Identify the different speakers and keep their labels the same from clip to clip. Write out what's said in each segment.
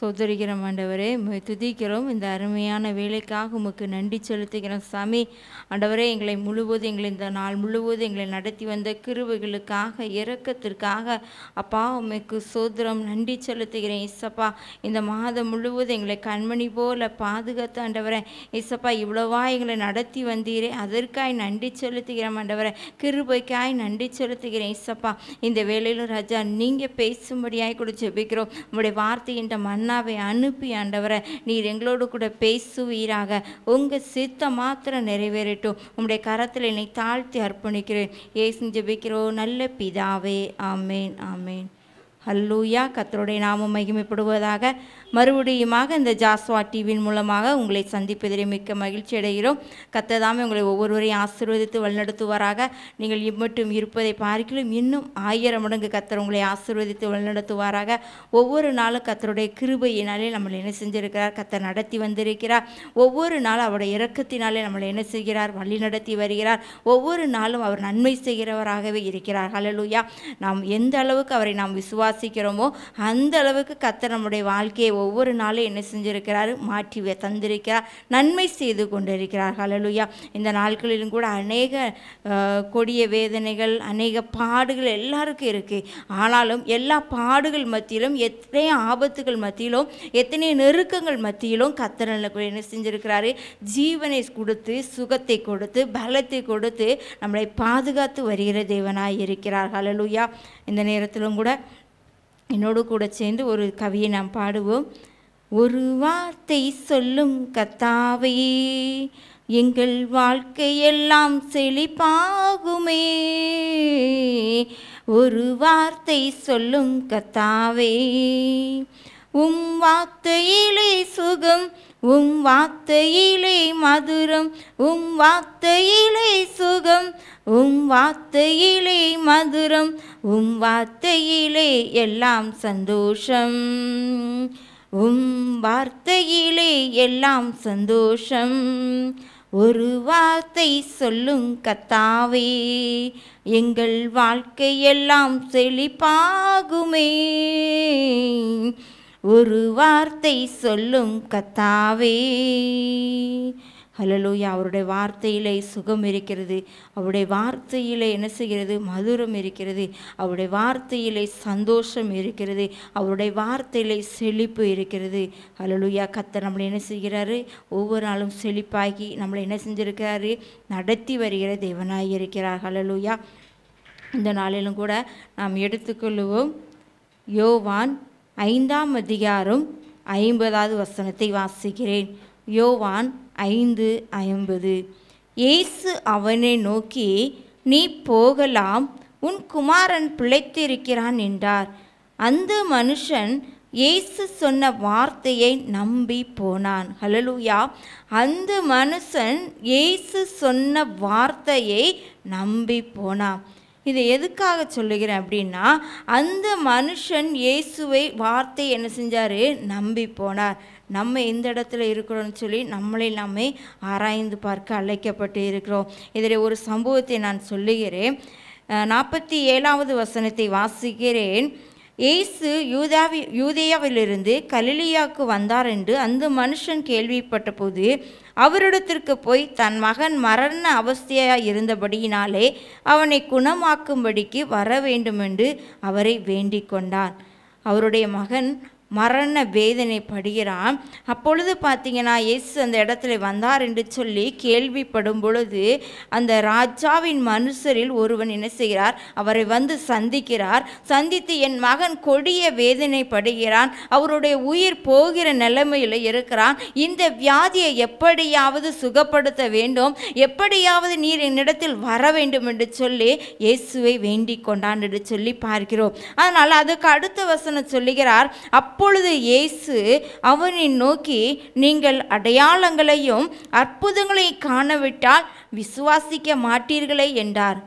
Speaker 1: சோதரிக்கிறோம் ஆண்டவரே துதிக்கிறோம் இந்த அருமையான வேலைக்காக உமக்கு நன்றி செலுத்துகிறோம் சாமி ஆண்டவரே எங்களை முழுவதும் எங்களை இந்த நாள் முழுவதும் எங்களை நடத்தி வந்த கிருவுகளுக்காக இறக்கத்திற்காக அப்பா உமைக்கு சோதரம் நன்றி செலுத்துகிறேன் இசப்பா இந்த மாதம் முழுவதும் எங்களை கண்மணி போல பாதுகாத்து ஆண்டவரே இசப்பா இவ்வளவா எங்களை நடத்தி வந்தீரே அதற்காய் நன்றி செலுத்துகிறோம் ஆண்டவரே கிருபைக்காய் நன்றி செலுத்துகிறேன் இசப்பா இந்த வேலையில் ராஜா நீங்கள் பேசும்படியாய் கூட ஜெபிக்கிறோம் உங்களுடைய வார்த்தையின் மன்ன மன்னாவை அனுப்பி ஆண்டவரை நீர் எங்களோடு கூட பேசுவீராக உங்கள் சித்த மாத்திரம் நிறைவேறட்டும் உங்களுடைய கரத்தில் என்னை தாழ்த்தி அர்ப்பணிக்கிறேன் செஞ்சு ஜபிக்கிறோம் நல்ல பிதாவே ஆமேன் ஆமேன் ஹல்லூயா கத்தருடைய நாமம் மகிமைப்படுவதாக மறுபடியுமாக இந்த ஜாஸ்வா டிவியின் மூலமாக உங்களை சந்திப்பதிலே மிக்க மகிழ்ச்சி அடைகிறோம் கத்ததாமே உங்களை ஒவ்வொருவரையும் ஆசீர்வதித்து வழிநடத்துவாராக நீங்கள் இம்மட்டும் இருப்பதை பார்க்கலாம் இன்னும் ஆயிரம் மடங்கு கத்தர் உங்களை ஆசீர்வதித்து வழிநடத்துவாராக ஒவ்வொரு நாளும் கத்தருடைய கிருபையினாலே நம்மளை என்ன செஞ்சிருக்கிறார் கத்தர் நடத்தி வந்திருக்கிறார் ஒவ்வொரு நாளும் அவருடைய இறக்கத்தினாலே நம்மளை என்ன செய்கிறார் வழி நடத்தி வருகிறார் ஒவ்வொரு நாளும் அவர் நன்மை செய்கிறவராகவே இருக்கிறார் ஹலலூயா நாம் எந்த அளவுக்கு அவரை நாம் விசுவாசிக்கிறோமோ அந்த அளவுக்கு கத்தர் நம்முடைய வாழ்க்கையை ஒவ்வொரு நாளும் என்ன செஞ்சுருக்கிறார் மாற்றி தந்திருக்கிறார் நன்மை செய்து கொண்டிருக்கிறார் ஹலலுயா இந்த நாட்களிலும் கூட அநேக கொடிய வேதனைகள் அநேக பாடுகள் எல்லாருக்கும் இருக்குது ஆனாலும் எல்லா பாடுகள் மத்தியிலும் எத்தனை ஆபத்துகள் மத்தியிலும் எத்தனை நெருக்கங்கள் மத்தியிலும் கத்தரனுக்கு என்ன செஞ்சுருக்கிறாரு ஜீவனை கொடுத்து சுகத்தை கொடுத்து பலத்தை கொடுத்து நம்மளை பாதுகாத்து வருகிற தேவனாக இருக்கிறார் ஹலலுயா இந்த நேரத்திலும் கூட என்னோடு கூட சேர்ந்து ஒரு கவியை நாம் பாடுவோம் ஒரு வார்த்தை சொல்லும் கத்தாவே எங்கள் வாழ்க்கையெல்லாம் செழிப்பாகுமே ஒரு வார்த்தை சொல்லும் கத்தாவே உம் வாத்தையிலே சுகம் உம் வாத்தையிலே மதுரம் உம் வாத்தையிலே சுகம் உம் வாத்தையிலே மதுரம் உம் வார்த்தையிலே எல்லாம் சந்தோஷம் உம் வார்த்தையிலே எல்லாம் சந்தோஷம் ஒரு வார்த்தை சொல்லும் கத்தாவே எங்கள் வாழ்க்கையெல்லாம் செழிப்பாகுமே ஒரு வார்த்தை சொல்லும் கத்தாவே ஹலலூயா அவருடைய வார்த்தையிலே சுகம் இருக்கிறது அவருடைய வார்த்தையிலே என்ன செய்கிறது மதுரம் இருக்கிறது அவருடைய வார்த்தையிலே சந்தோஷம் இருக்கிறது அவருடைய வார்த்தையிலே செழிப்பு இருக்கிறது ஹலலூயா கத்தை நம்மளை என்ன செய்கிறாரு ஒவ்வொரு நாளும் செழிப்பாகி நம்மளை என்ன செஞ்சுருக்கிறாரு நடத்தி வருகிற தேவனாய் இருக்கிறார் ஹலலூயா இந்த நாளிலும் கூட நாம் எடுத்துக்கொள்ளுவோம் யோவான் ஐந்தாம் அதிகாரம் ஐம்பதாவது வசனத்தை வாசிக்கிறேன் யோவான் ஐந்து ஐம்பது இயேசு அவனை நோக்கி நீ போகலாம் உன் குமாரன் பிழைத்திருக்கிறான் என்றார் அந்த மனுஷன் இயேசு சொன்ன வார்த்தையை நம்பி போனான் ஹலலூயா அந்த மனுஷன் இயேசு சொன்ன வார்த்தையை நம்பி போனான் இதை எதுக்காக சொல்லுகிறேன் அப்படின்னா அந்த மனுஷன் இயேசுவை வார்த்தை என்ன செஞ்சார் நம்பி போனார் நம்ம எந்த இடத்துல இருக்கிறோம்னு சொல்லி நம்மளே நம்ம ஆராய்ந்து பார்க்க அழைக்கப்பட்டு இருக்கிறோம் இதில் ஒரு சம்பவத்தை நான் சொல்லுகிறேன் நாற்பத்தி ஏழாவது வசனத்தை வாசிக்கிறேன் இயேசு யூதாவி யூதேயாவிலிருந்து கலிலியாவுக்கு வந்தார் என்று அந்த மனுஷன் கேள்விப்பட்டபோது அவரிடத்திற்கு போய் தன் மகன் மரண அவஸ்தையாக இருந்தபடியினாலே அவனை குணமாக்கும்படிக்கு வர வேண்டுமென்று அவரை வேண்டிக் கொண்டான் அவருடைய மகன் மரண வேதனை படுகிறான் அப்பொழுது பார்த்தீங்கன்னா இயேசு அந்த இடத்துல வந்தார் என்று சொல்லி கேள்விப்படும் பொழுது அந்த ராஜாவின் மனுஷரில் ஒருவன் என்ன செய்கிறார் அவரை வந்து சந்திக்கிறார் சந்தித்து என் மகன் கொடிய வேதனை படுகிறான் அவருடைய உயிர் போகிற நிலைமையில் இருக்கிறான் இந்த வியாதியை எப்படியாவது சுகப்படுத்த வேண்டும் எப்படியாவது நீர் என்னிடத்தில் வர வேண்டும் என்று சொல்லி இயேசுவை வேண்டிக் கொண்டான் என்று சொல்லி பார்க்கிறோம் அதனால் அதுக்கு அடுத்த வசனம் சொல்லுகிறார் அப் அப்பொழுது இயேசு அவனை நோக்கி நீங்கள் அடையாளங்களையும் அற்புதங்களையும் காணவிட்டால் விசுவாசிக்க மாட்டீர்களே என்றார்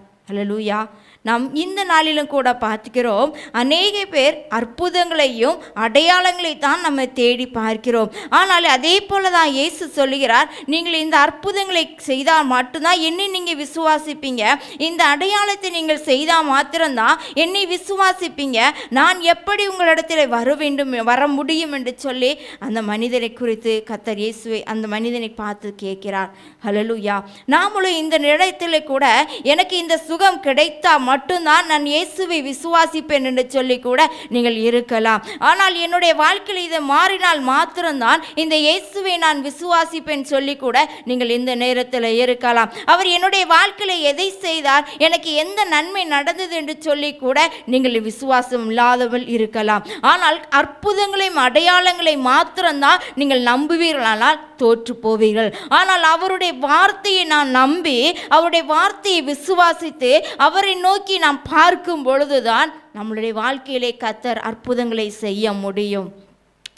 Speaker 1: லூயா நம் இந்த நாளிலும் கூட பார்த்துக்கிறோம் அநேக பேர் அற்புதங்களையும் அடையாளங்களை தான் நம்ம தேடி பார்க்கிறோம் ஆனால் அதே போல தான் இயேசு சொல்லுகிறார் நீங்கள் இந்த அற்புதங்களை செய்தால் மட்டும்தான் என்னை நீங்கள் விசுவாசிப்பீங்க இந்த அடையாளத்தை நீங்கள் செய்தால் மாத்திரம்தான் என்னை விசுவாசிப்பீங்க நான் எப்படி உங்களிடத்தில் வர வேண்டும் வர முடியும் என்று சொல்லி அந்த மனிதனை குறித்து கத்தர் இயேசுவை அந்த மனிதனை பார்த்து கேட்கிறார் ஹலலுயா நாமளும் இந்த நிலையத்தில் கூட எனக்கு இந்த சுகம் கிடைத்தால் மட்டும்தான் நான் இயேசுவை விசுவாசிப்பேன் என்று சொல்லி கூட நீங்கள் இருக்கலாம் ஆனால் என்னுடைய வாழ்க்கையில் இதை மாறினால் மாத்திரம்தான் இந்த இயேசுவை நான் விசுவாசிப்பேன் சொல்லி கூட நீங்கள் இந்த நேரத்தில் இருக்கலாம் அவர் என்னுடைய வாழ்க்கையில் எதை செய்தார் எனக்கு எந்த நன்மை நடந்தது என்று சொல்லி கூட நீங்கள் விசுவாசம் இல்லாதவள் இருக்கலாம் ஆனால் அற்புதங்களையும் அடையாளங்களை மாத்திரம்தான் நீங்கள் நம்புவீர்களானால் தோற்று போவீர்கள் ஆனால் அவருடைய வார்த்தையை நான் நம்பி அவருடைய வார்த்தையை விசுவாசித்து அவரை நோக்கி நாம் பார்க்கும் பொழுதுதான் நம்மளுடைய வாழ்க்கையிலே கத்தர் அற்புதங்களை செய்ய முடியும்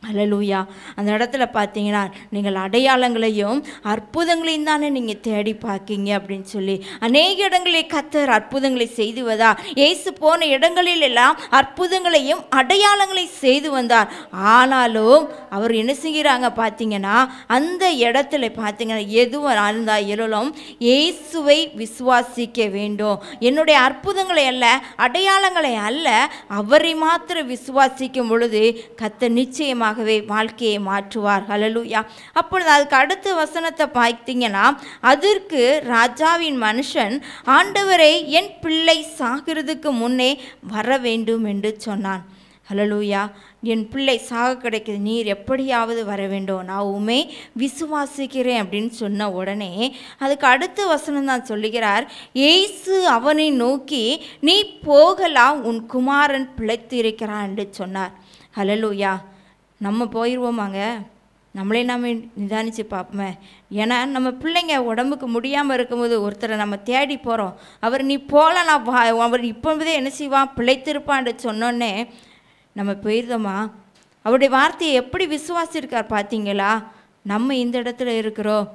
Speaker 1: அலலூயா அந்த இடத்துல பார்த்தீங்கன்னா நீங்கள் அடையாளங்களையும் அற்புதங்களையும் தானே நீங்கள் தேடி பார்க்கிங்க அப்படின்னு சொல்லி அநேக இடங்களில் கத்தர் அற்புதங்களை செய்துவதா ஏசு போன இடங்களில் எல்லாம் அற்புதங்களையும் அடையாளங்களை செய்து வந்தார் ஆனாலும் அவர் என்ன செய்கிறாங்க பார்த்தீங்கன்னா அந்த இடத்துல பார்த்தீங்கன்னா எதுவும் அழுந்தா இருளும் இயேசுவை விசுவாசிக்க வேண்டும் என்னுடைய அற்புதங்களை அல்ல அடையாளங்களை அல்ல அவரை மாத்திரம் விசுவாசிக்கும் பொழுது கத்தர் நிச்சயமாக ஆகவே வாழ்க்கையை மாற்றுவார் ஹலலூயா அப்பொழுது அதுக்கு அடுத்த வசனத்தை பார்த்தீங்கன்னா அதற்கு ராஜாவின் மனுஷன் ஆண்டவரை என் பிள்ளை சாகிறதுக்கு முன்னே வர வேண்டும் என்று சொன்னான் ஹலலூயா என் பிள்ளை சாக கிடைக்கிது நீர் எப்படியாவது வர வேண்டும் நான் உமே விசுவாசிக்கிறேன் அப்படின்னு சொன்ன உடனே அதுக்கு அடுத்த வசனம் தான் சொல்லுகிறார் ஏசு அவனை நோக்கி நீ போகலாம் உன் குமாரன் பிழைத்து இருக்கிறான் என்று சொன்னார் ஹலலூயா நம்ம போயிடுவோமாங்க நம்மளே நம்ம நிதானித்து பார்ப்போமே ஏன்னா நம்ம பிள்ளைங்க உடம்புக்கு முடியாமல் இருக்கும்போது ஒருத்தரை நம்ம தேடி போகிறோம் அவர் நீ போகல நான் வா அவர் இப்போதே என்ன செய்வான் பிழைத்திருப்பான்னு சொன்னோன்னே நம்ம போயிருந்தோமா அவருடைய வார்த்தையை எப்படி விசுவாசிருக்கார் பார்த்தீங்களா நம்ம இந்த இடத்துல இருக்கிறோம்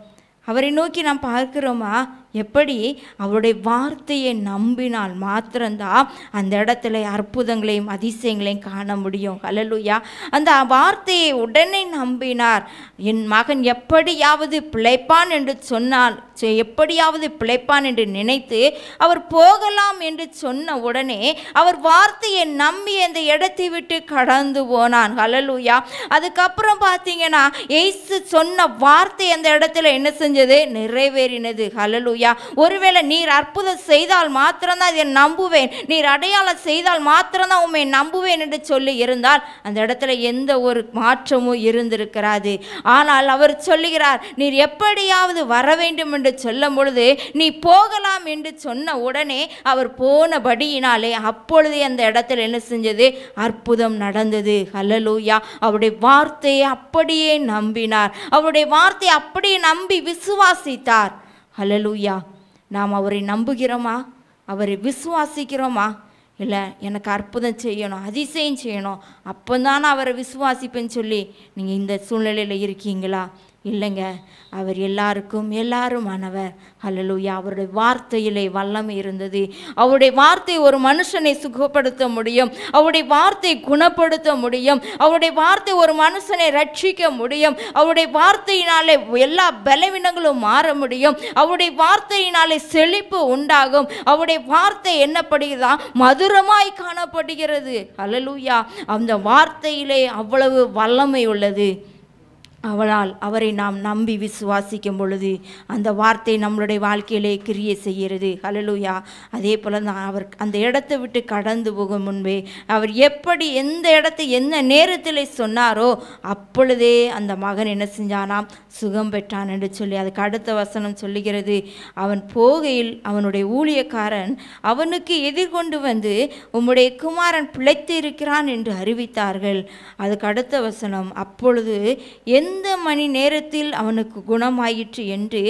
Speaker 1: அவரை நோக்கி நாம் பார்க்குறோமா எப்படி அவருடைய வார்த்தையை நம்பினால் மாத்திரம்தான் அந்த இடத்துல அற்புதங்களையும் அதிசயங்களையும் காண முடியும் ஹலலுயா அந்த வார்த்தையை உடனே நம்பினார் என் மகன் எப்படியாவது பிழைப்பான் என்று சொன்னால் எப்படியாவது பிழைப்பான் என்று நினைத்து அவர் போகலாம் என்று சொன்ன உடனே அவர் வார்த்தையை நம்பி அந்த இடத்தை விட்டு கடந்து போனான் ஹலலுயா அதுக்கப்புறம் பார்த்தீங்கன்னா எய்சு சொன்ன வார்த்தை அந்த இடத்துல என்ன செஞ்சது நிறைவேறினது ஹலலுயா ஹலலூயா ஒருவேளை நீர் அற்புதம் செய்தால் மாத்திரம்தான் இதை நம்புவேன் நீர் அடையாளம் செய்தால் மாத்திரம்தான் உண்மை நம்புவேன் என்று சொல்லி இருந்தால் அந்த இடத்துல எந்த ஒரு மாற்றமும் இருந்திருக்கிறாது ஆனால் அவர் சொல்லுகிறார் நீர் எப்படியாவது வர வேண்டும் என்று சொல்லும் பொழுது நீ போகலாம் என்று சொன்ன உடனே அவர் போனபடியினாலே அப்பொழுது அந்த இடத்துல என்ன செஞ்சது அற்புதம் நடந்தது ஹலலூயா அவருடைய வார்த்தையை அப்படியே நம்பினார் அவருடைய வார்த்தையை அப்படியே நம்பி விசுவாசித்தார் ஹலலூயா நாம் அவரை நம்புகிறோமா அவரை விசுவாசிக்கிறோமா இல்லை எனக்கு அற்புதம் செய்யணும் அதிசயம் செய்யணும் அப்போ தான் அவரை விசுவாசிப்பேன்னு சொல்லி நீங்கள் இந்த சூழ்நிலையில் இருக்கீங்களா இல்லைங்க அவர் எல்லாருக்கும் எல்லாரும் ஆனவர் அல்லலூயா அவருடைய வார்த்தையிலே வல்லமை இருந்தது அவருடைய வார்த்தை ஒரு மனுஷனை சுகப்படுத்த முடியும் அவருடைய வார்த்தை குணப்படுத்த முடியும் அவருடைய வார்த்தை ஒரு மனுஷனை ரட்சிக்க முடியும் அவருடைய வார்த்தையினாலே எல்லா பலவீனங்களும் மாற முடியும் அவருடைய வார்த்தையினாலே செழிப்பு உண்டாகும் அவருடைய வார்த்தை என்னப்படுகிறதா மதுரமாய் காணப்படுகிறது அல்லலூயா அந்த வார்த்தையிலே அவ்வளவு வல்லமை உள்ளது அவளால் அவரை நாம் நம்பி விசுவாசிக்கும் பொழுது அந்த வார்த்தை நம்மளுடைய வாழ்க்கையிலே கிரியை செய்கிறது ஹலலூயா அதே போல் தான் அவர் அந்த இடத்தை விட்டு கடந்து போகும் முன்பே அவர் எப்படி எந்த இடத்தை எந்த நேரத்தில் சொன்னாரோ அப்பொழுதே அந்த மகன் என்ன செஞ்சானாம் சுகம் பெற்றான் என்று சொல்லி அதுக்கு அடுத்த வசனம் சொல்லுகிறது அவன் போகையில் அவனுடைய ஊழியக்காரன் அவனுக்கு எதிர்கொண்டு வந்து உம்முடைய குமாரன் பிழைத்து இருக்கிறான் என்று அறிவித்தார்கள் அதுக்கு அடுத்த வசனம் அப்பொழுது எந்த எந்த மணி நேரத்தில் அவனுக்கு குணமாயிற்று என்று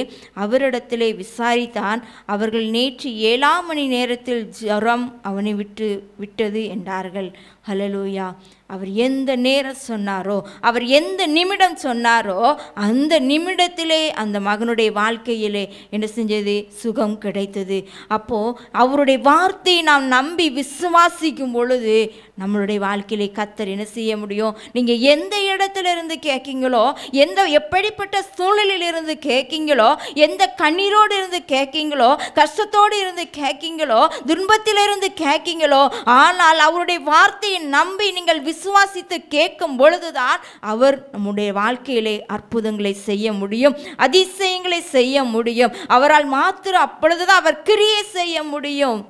Speaker 1: அவரிடத்திலே விசாரித்தான் அவர்கள் நேற்று ஏழாம் மணி நேரத்தில் ஜரம் அவனை விட்டு விட்டது என்றார்கள் ஹலலூயா அவர் எந்த நேரம் சொன்னாரோ அவர் எந்த நிமிடம் சொன்னாரோ அந்த நிமிடத்திலே அந்த மகனுடைய வாழ்க்கையிலே என்ன செஞ்சது சுகம் கிடைத்தது அப்போது அவருடைய வார்த்தையை நாம் நம்பி விசுவாசிக்கும் பொழுது நம்மளுடைய வாழ்க்கையிலே கத்தர் என்ன செய்ய முடியும் நீங்கள் எந்த இடத்துல இருந்து கேட்கீங்களோ எந்த எப்படிப்பட்ட சூழலில் இருந்து கேட்கீங்களோ எந்த கண்ணீரோடு இருந்து கேட்கீங்களோ கஷ்டத்தோடு இருந்து கேட்கீங்களோ துன்பத்திலிருந்து கேட்கீங்களோ ஆனால் அவருடைய வார்த்தையை நம்பி நீங்கள் விஸ் விசுவாசித்து கேட்கும் பொழுதுதான் அவர் நம்முடைய வாழ்க்கையிலே அற்புதங்களை செய்ய முடியும் அதிசயங்களை செய்ய முடியும் அவரால் மாத்திரம் அப்பொழுதுதான் அவர் கிரியை செய்ய முடியும்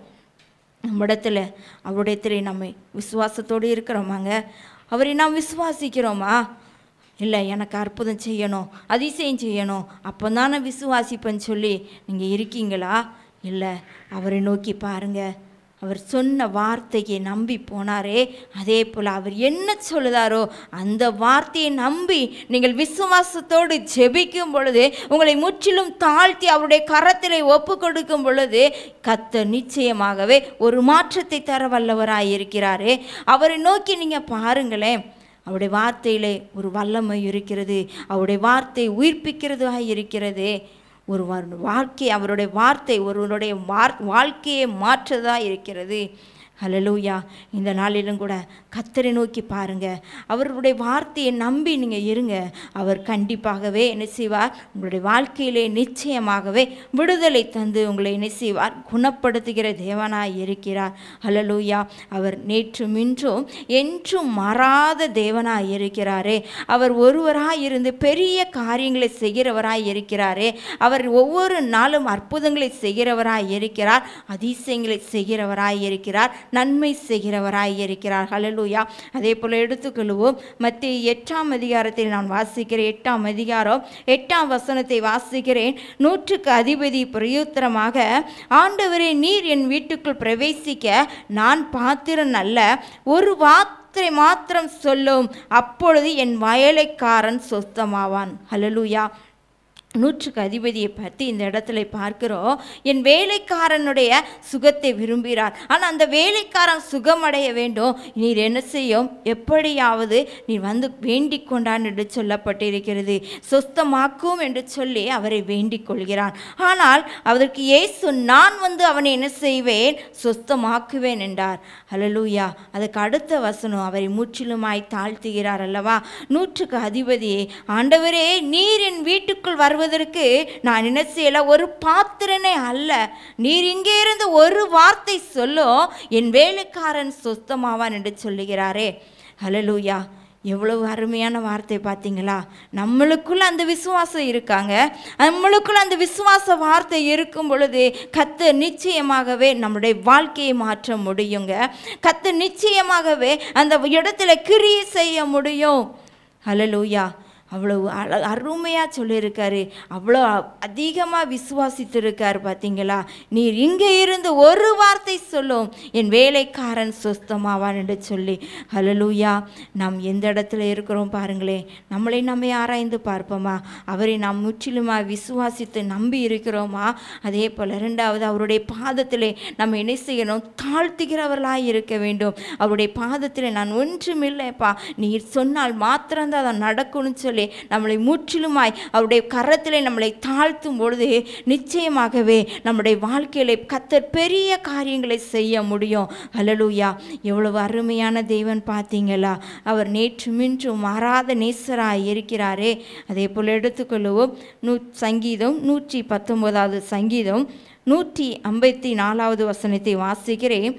Speaker 1: நம்மிடத்தில் அவருடைய நம்ம விசுவாசத்தோடு இருக்கிறோமாங்க அவரை நாம் விசுவாசிக்கிறோமா இல்லை எனக்கு அற்புதம் செய்யணும் அதிசயம் செய்யணும் அப்போ தானே விசுவாசிப்பேன்னு சொல்லி நீங்கள் இருக்கீங்களா இல்லை அவரை நோக்கி பாருங்கள் அவர் சொன்ன வார்த்தையை நம்பி போனாரே அதே போல் அவர் என்ன சொல்லுதாரோ அந்த வார்த்தையை நம்பி நீங்கள் விசுவாசத்தோடு ஜெபிக்கும் பொழுது உங்களை முற்றிலும் தாழ்த்தி அவருடைய கரத்திலே ஒப்பு கொடுக்கும் பொழுது கத்த நிச்சயமாகவே ஒரு மாற்றத்தை தர வல்லவராயிருக்கிறாரே அவரை நோக்கி நீங்கள் பாருங்களேன் அவருடைய வார்த்தையிலே ஒரு வல்லமை இருக்கிறது அவருடைய வார்த்தை உயிர்ப்பிக்கிறதாக இருக்கிறது ஒரு வாழ்க்கை அவருடைய வார்த்தை ஒருவருடைய வாழ்க்கையை மாற்றதாக இருக்கிறது ஹலலூயா இந்த நாளிலும் கூட கத்தரை நோக்கி பாருங்கள் அவருடைய வார்த்தையை நம்பி நீங்கள் இருங்க அவர் கண்டிப்பாகவே என்ன செய்வார் உங்களுடைய வாழ்க்கையிலே நிச்சயமாகவே விடுதலை தந்து உங்களை என்ன செய்வார் குணப்படுத்துகிற தேவனாய் இருக்கிறார் ஹலலூயா அவர் நேற்று மின்றும் என்றும் மறாத தேவனாய் இருக்கிறாரே அவர் ஒருவராய் இருந்து பெரிய காரியங்களை செய்கிறவராய் இருக்கிறாரே அவர் ஒவ்வொரு நாளும் அற்புதங்களை செய்கிறவராய் இருக்கிறார் அதிசயங்களை செய்கிறவராய் இருக்கிறார் நன்மை செய்கிறவராய் இருக்கிறார் ஹலலூயா அதே போல் எடுத்துக்கொள்வோம் மத்திய எட்டாம் அதிகாரத்தில் நான் வாசிக்கிறேன் எட்டாம் அதிகாரம் எட்டாம் வசனத்தை வாசிக்கிறேன் நூற்றுக்கு அதிபதி பிரயோத்தரமாக ஆண்டவரே நீர் என் வீட்டுக்குள் பிரவேசிக்க நான் பாத்திரன் அல்ல ஒரு வார்த்தை மாத்திரம் சொல்லும் அப்பொழுது என் வயலைக்காரன் சொத்தமாவான் ஹலலூயா நூற்றுக்கு அதிபதியை பார்த்து இந்த இடத்துல பார்க்கிறோம் என் வேலைக்காரனுடைய சுகத்தை விரும்புகிறார் ஆனால் அந்த வேலைக்காரன் சுகமடைய வேண்டும் நீர் என்ன செய்யும் எப்படியாவது நீ வந்து வேண்டிக் கொண்டான் என்று சொல்லப்பட்டிருக்கிறது சொஸ்தமாக்கும் என்று சொல்லி அவரை வேண்டிக் கொள்கிறான் ஆனால் அவருக்கு ஏசு நான் வந்து அவனை என்ன செய்வேன் சொஸ்தமாக்குவேன் என்றார் அலலூயா அதுக்கு அடுத்த வசனம் அவரை முற்றிலுமாய் தாழ்த்துகிறார் அல்லவா நூற்றுக்கு அதிபதியே ஆண்டவரே நீர் என் வீட்டுக்குள் வர வருவதற்கு நான் என்ன செய்யல ஒரு பாத்திரனே அல்ல நீர் இங்கே இருந்து ஒரு வார்த்தை சொல்லோ என் வேலைக்காரன் சொஸ்தமாவான் என்று சொல்லுகிறாரே ஹலலூயா எவ்வளவு அருமையான வார்த்தை பார்த்தீங்களா நம்மளுக்குள்ள அந்த விசுவாசம் இருக்காங்க நம்மளுக்குள்ள அந்த விசுவாச வார்த்தை இருக்கும் பொழுது கத்து நிச்சயமாகவே நம்முடைய வாழ்க்கையை மாற்ற முடியுங்க கத்து நிச்சயமாகவே அந்த இடத்துல கிரி செய்ய முடியும் ஹலலூயா அவ்வளோ அழ அருமையாக சொல்லியிருக்காரு அவ்வளோ அதிகமாக விசுவாசித்திருக்கார் பார்த்தீங்களா நீர் இங்கே இருந்து ஒரு வார்த்தை சொல்லும் என் வேலைக்காரன் சொஸ்தமாவான் என்று சொல்லி ஹலலூயா நாம் எந்த இடத்துல இருக்கிறோம் பாருங்களேன் நம்மளை நம்ம ஆராய்ந்து பார்ப்போமா அவரை நாம் முற்றிலுமாக விசுவாசித்து நம்பி இருக்கிறோமா அதே போல் ரெண்டாவது அவருடைய பாதத்திலே நம்ம என்ன செய்யணும் தாழ்த்துகிறவர்களாக இருக்க வேண்டும் அவருடைய பாதத்தில் நான் ஒன்றுமில்லைப்பா நீர் சொன்னால் மாத்திரம்தான் அதை நடக்கும்னு சொல்லி ஆண்டவரே நம்மளை முற்றிலுமாய் அவருடைய கரத்திலே நம்மளை தாழ்த்தும் பொழுது நிச்சயமாகவே நம்முடைய வாழ்க்கையிலே கத்தர் பெரிய காரியங்களை செய்ய முடியும் அலலூயா எவ்வளவு அருமையான தெய்வன் பார்த்தீங்களா அவர் நேற்று மின்றும் மாறாத நேசராக இருக்கிறாரே அதே போல் எடுத்துக்கொள்ளுவோம் நூ சங்கீதம் நூற்றி பத்தொன்பதாவது சங்கீதம் நூற்றி ஐம்பத்தி நாலாவது வசனத்தை வாசிக்கிறேன்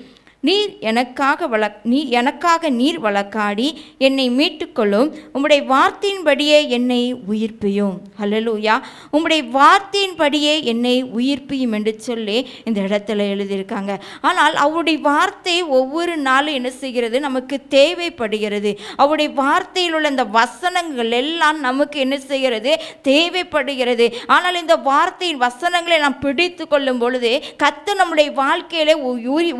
Speaker 1: நீர் எனக்காக வள நீ எனக்காக நீர் வழக்காடி என்னை மீட்டுக்கொள்ளும் உம்முடைய வார்த்தையின்படியே என்னை உயிர்ப்பியும் ஹலலூயா உம்முடைய வார்த்தையின்படியே என்னை உயிர்ப்பியும் என்று சொல்லி இந்த இடத்துல எழுதியிருக்காங்க ஆனால் அவருடைய வார்த்தை ஒவ்வொரு நாளும் என்ன செய்கிறது நமக்கு தேவைப்படுகிறது அவருடைய வார்த்தையில் உள்ள இந்த வசனங்கள் எல்லாம் நமக்கு என்ன செய்கிறது தேவைப்படுகிறது ஆனால் இந்த வார்த்தையின் வசனங்களை நாம் பிடித்து கொள்ளும் பொழுது கத்து நம்முடைய வாழ்க்கையில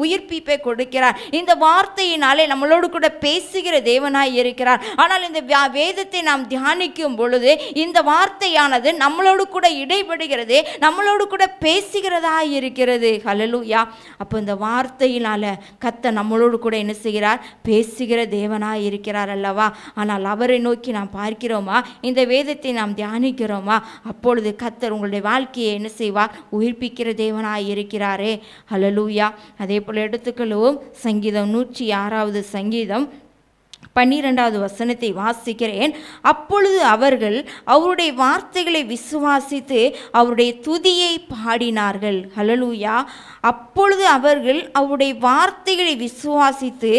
Speaker 1: உயிர்ப்பிப்பை கொடுக்கிறார் இந்த வார்த்தையினாலே நம்மளோடு கூட பேசுகிற தேவனாய் இருக்கிறார் ஆனால் இந்த வேதத்தை நாம் தியானிக்கும் பொழுது இந்த வார்த்தையானது நம்மளோடு கூட இடைபடுகிறது நம்மளோடு கூட பேசுகிறதா இருக்கிறது ஹலலூயா அப்போ இந்த வார்த்தையினால் கத்த நம்மளோடு கூட என்ன செய்கிறார் பேசுகிற தேவனாய் இருக்கிறார் அல்லவா ஆனால் அவரை நோக்கி நாம் பார்க்கிறோமா இந்த வேதத்தை நாம் தியானிக்கிறோமா அப்பொழுது கத்தர் உங்களுடைய வாழ்க்கையை என்ன செய்வார் உயிர்ப்பிக்கிற தேவனாய் இருக்கிறாரே ஹலலூயா அதே போல் எடுத்துக்களோ பார்க்கிறோம் சங்கீதம் நூற்றி ஆறாவது சங்கீதம் பன்னிரெண்டாவது வசனத்தை வாசிக்கிறேன் அப்பொழுது அவர்கள் அவருடைய வார்த்தைகளை விசுவாசித்து அவருடைய துதியை பாடினார்கள் ஹலலூயா அப்பொழுது அவர்கள் அவருடைய வார்த்தைகளை விசுவாசித்து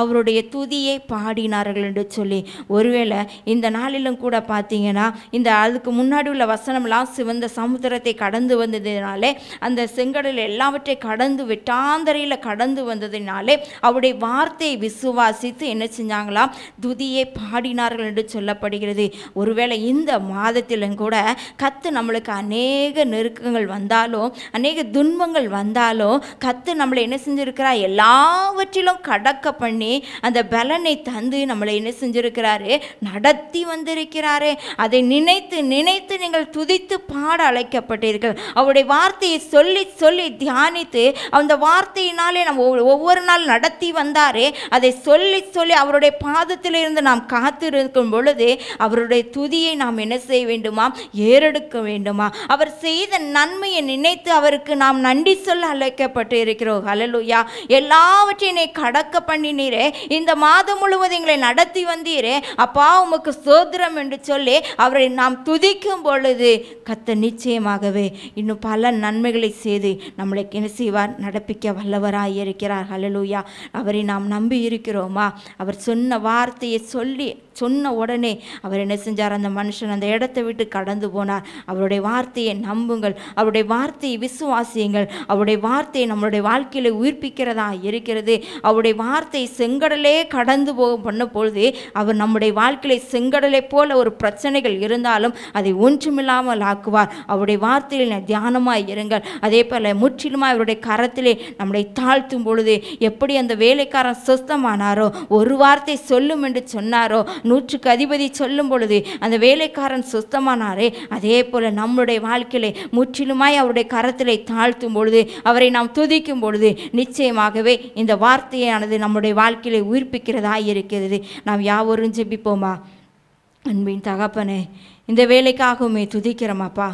Speaker 1: அவருடைய துதியை பாடினார்கள் என்று சொல்லி ஒருவேளை இந்த நாளிலும் கூட பார்த்தீங்கன்னா இந்த அதுக்கு முன்னாடி உள்ள வசனம்லாம் சிவந்த சமுத்திரத்தை கடந்து வந்ததினாலே அந்த செங்கடல் எல்லாவற்றை கடந்து வெட்டாந்தரையில் கடந்து வந்ததினாலே அவருடைய வார்த்தையை விசுவாசித்து என்ன செஞ்சாங்க செய்தாங்களா துதியை பாடினார்கள் என்று சொல்லப்படுகிறது ஒருவேளை இந்த மாதத்திலும் கூட கத்து நம்மளுக்கு அநேக நெருக்கங்கள் வந்தாலும் அநேக துன்பங்கள் வந்தாலும் கத்து நம்மளை என்ன செஞ்சுருக்கிறா எல்லாவற்றிலும் கடக்க பண்ணி அந்த பலனை தந்து நம்மளை என்ன செஞ்சுருக்கிறாரு நடத்தி வந்திருக்கிறாரே அதை நினைத்து நினைத்து நீங்கள் துதித்து பாட அழைக்கப்பட்டீர்கள் அவருடைய வார்த்தையை சொல்லி சொல்லி தியானித்து அந்த வார்த்தையினாலே நம்ம ஒவ்வொரு நாள் நடத்தி வந்தாரே அதை சொல்லி சொல்லி அவருடைய பாதத்திலிருந்து நாம் காத்திருக்கும் பொழுது அவருடைய துதியை நாம் என்ன செய்ய வேண்டுமா ஏறெடுக்க வேண்டுமா அவர் செய்த நன்மையை நினைத்து அவருக்கு நாம் நன்றி சொல்ல அழைக்கப்பட்டு இருக்கிறோம் அலலுயா எல்லாவற்றையும் நீ கடக்க பண்ணினீரே இந்த மாதம் முழுவதும் எங்களை நடத்தி வந்தீரே அப்பா உமக்கு சோதரம் என்று சொல்லி அவரை நாம் துதிக்கும் பொழுது கத்த நிச்சயமாகவே இன்னும் பல நன்மைகளை செய்து நம்மளை என்ன செய்வார் நடப்பிக்க வல்லவராய் இருக்கிறார் அலலுயா அவரை நாம் நம்பி இருக்கிறோமா அவர் சொன்ன சொன்ன வார்த்தையை சொல்லி சொன்ன உடனே அவர் என்ன செஞ்சார் அந்த மனுஷன் அந்த இடத்தை விட்டு கடந்து போனார் அவருடைய வார்த்தையை நம்புங்கள் அவருடைய வார்த்தையை விசுவாசியுங்கள் அவருடைய வார்த்தையை நம்மளுடைய வாழ்க்கையில் உயிர்ப்பிக்கிறதா இருக்கிறது அவருடைய வார்த்தை செங்கடலே கடந்து போக பண்ண பொழுது அவர் நம்முடைய வாழ்க்கையில் செங்கடலை போல ஒரு பிரச்சனைகள் இருந்தாலும் அதை ஒன்றுமில்லாமல் ஆக்குவார் அவருடைய வார்த்தையில் தியானமாக இருங்கள் அதே போல் முற்றிலுமாக அவருடைய கரத்திலே நம்மளை தாழ்த்தும் பொழுது எப்படி அந்த வேலைக்காரன் சொஸ்தமானாரோ ஒரு வார்த்தை சொல்லும் என்று சொன்னாரோ நூற்றுக்கு அதிபதி சொல்லும் பொழுது அந்த வேலைக்காரன் சுத்தமானாரே அதே போல் நம்முடைய வாழ்க்கையிலே முற்றிலுமாய் அவருடைய கரத்திலே தாழ்த்தும் பொழுது அவரை நாம் துதிக்கும் பொழுது நிச்சயமாகவே இந்த வார்த்தையானது நம்முடைய வாழ்க்கையிலே உயிர்ப்பிக்கிறதா இருக்கிறது நாம் யாவரும் ஜெபிப்போமா அன்பின் தகப்பனே இந்த வேலைக்காகவுமே துதிக்கிறோமாப்பா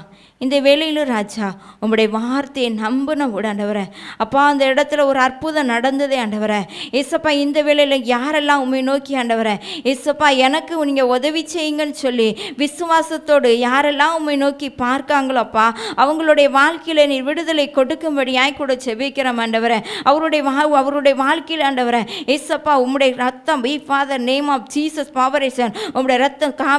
Speaker 1: இந்த வேலையிலும் ராஜா உங்களுடைய வார்த்தையை நம்பின கூட ஆண்டவரை அப்பா அந்த இடத்துல ஒரு அற்புதம் நடந்ததே ஆண்டவரை ஏசப்பா இந்த வேலையில் யாரெல்லாம் உண்மை நோக்கி ஆண்டவரை ஏசப்பா எனக்கு நீங்கள் உதவி செய்யுங்கன்னு சொல்லி விசுவாசத்தோடு யாரெல்லாம் உண்மை நோக்கி பார்க்காங்களோப்பா அவங்களுடைய வாழ்க்கையில் நீ விடுதலை கொடுக்கும்படியாய் கூட செவிக்கிறோம் ஆண்டவரை அவருடைய வா அவருடைய வாழ்க்கையில் ஆண்டவரை ஏசப்பா உம்முடைய ரத்தம் by father name of Jesus பாவரேசன் உங்களுடைய ரத்தம் கா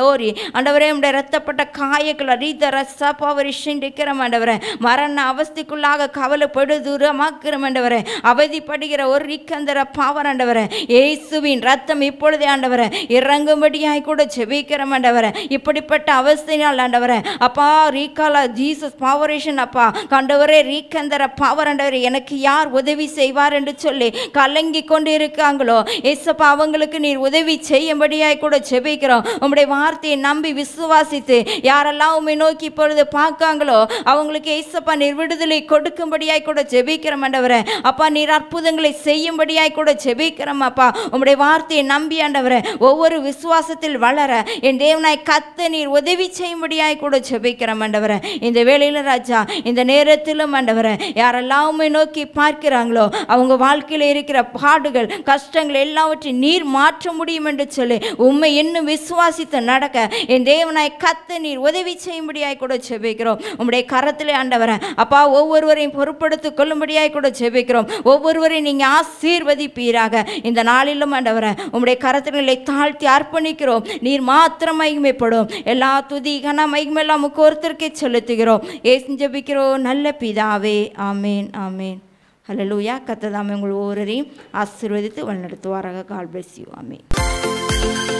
Speaker 1: லோரி ஆண்டவரே உங்களுடைய ரத்தப்பட்ட காயக்களை ரீதரஸ் கஷ்டப்பாவரிஷின்றிருக்கிறோம் ஆண்டவரே மரண அவஸ்தைக்குள்ளாக கவலைப்படு தூரமாக்கிறோம் ஆண்டவரே அவதிப்படுகிற ஒரு ரிக்கந்தர பாவர் ஆண்டவரே ரத்தம் இப்பொழுதே ஆண்டவரே இறங்கும்படியாய் கூட செபிக்கிறோம் ஆண்டவரே இப்படிப்பட்ட அவஸ்தினால் ஆண்டவரே அப்பா ரீகாலா ஜீசஸ் பாவரேஷன் அப்பா கண்டவரே ரீக்கந்தர பாவர் எனக்கு யார் உதவி செய்வார் என்று சொல்லி கலங்கி கொண்டு இருக்காங்களோ ஏசப்பா அவங்களுக்கு நீர் உதவி செய்யும்படியாய் கூட செபிக்கிறோம் உங்களுடைய வார்த்தையை நம்பி விசுவாசித்து யாரெல்லாம் உண்மை நோக்கி இப்பொழுது பார்க்காங்களோ அவங்களுக்கு ஏசப்பா நீர் விடுதலை கொடுக்கும்படியாய் கூட ஜெபிக்கிறோம் ஆண்டவரே அப்பா நீர் அற்புதங்களை செய்யும்படியாய் கூட ஜெபிக்கிறோம் அப்பா உங்களுடைய வார்த்தையை நம்பி ஆண்டவரே ஒவ்வொரு விசுவாசத்தில் வளர என் தேவனாய் கத்து நீர் உதவி செய்யும்படியாய் கூட ஜெபிக்கிறோம் மாண்டவரை இந்த வேளையில் ராஜா இந்த நேரத்திலும் ஆண்டவரே யாரெல்லாமே நோக்கி பார்க்கிறாங்களோ அவங்க வாழ்க்கையில் இருக்கிற பாடுகள் கஷ்டங்கள் எல்லாவற்றையும் நீர் மாற்ற முடியும் என்று சொல்லி உண்மை இன்னும் விசுவாசித்து நடக்க என் தேவனாய் கத்து நீர் உதவி செய்யும்படியாய் கூட கூட செபிக்கிறோம் உங்களுடைய கரத்திலே ஆண்டவர அப்பா ஒவ்வொருவரையும் பொறுப்படுத்திக் கொள்ளும்படியாய் கூட செபிக்கிறோம் ஒவ்வொருவரையும் நீங்கள் ஆசீர்வதிப்பீராக இந்த நாளிலும் ஆண்டவர உங்களுடைய கரத்திலே தாழ்த்தி அர்ப்பணிக்கிறோம் நீர் மாத்திரம் மகிமைப்படும் எல்லா துதி கன மகிமெல்லாம் உமக்கு ஒருத்தருக்கே செலுத்துகிறோம் ஏசி ஜபிக்கிறோம் நல்ல பிதாவே ஆமேன் ஆமேன் லூயா கத்ததாமே உங்கள் ஒவ்வொருவரையும் ஆசீர்வதித்து வழிநடத்துவாராக கால் பிளஸ்